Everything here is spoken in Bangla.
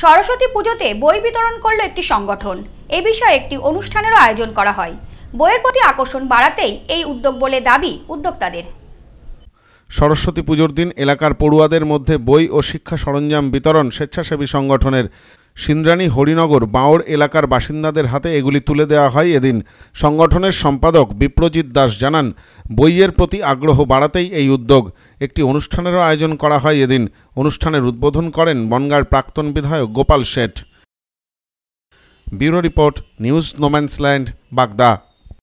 সরস্বতী পুজোতে বই বিতরণ করল একটি সংগঠন এ বিষয়ে একটি অনুষ্ঠানেরও আয়োজন করা হয় বইয়ের প্রতি আকর্ষণ বাড়াতেই এই উদ্যোগ বলে দাবি উদ্যোক্তাদের সরস্বতী পুজোর দিন এলাকার পড়ুয়াদের মধ্যে বই ও শিক্ষা সরঞ্জাম বিতরণ স্বেচ্ছাসেবী সংগঠনের সিন্দ্রানী হরিনগর বাঁওড় এলাকার বাসিন্দাদের হাতে এগুলি তুলে দেওয়া হয় এদিন সংগঠনের সম্পাদক বিপ্রজিৎ দাস জানান বইয়ের প্রতি আগ্রহ বাড়াতেই এই উদ্যোগ একটি অনুষ্ঠানেরও আয়োজন করা হয় এদিন অনুষ্ঠানের উদ্বোধন করেন বনগাঁর প্রাক্তন বিধায়ক Gopal Sheth bureau report news no man's land বাগদা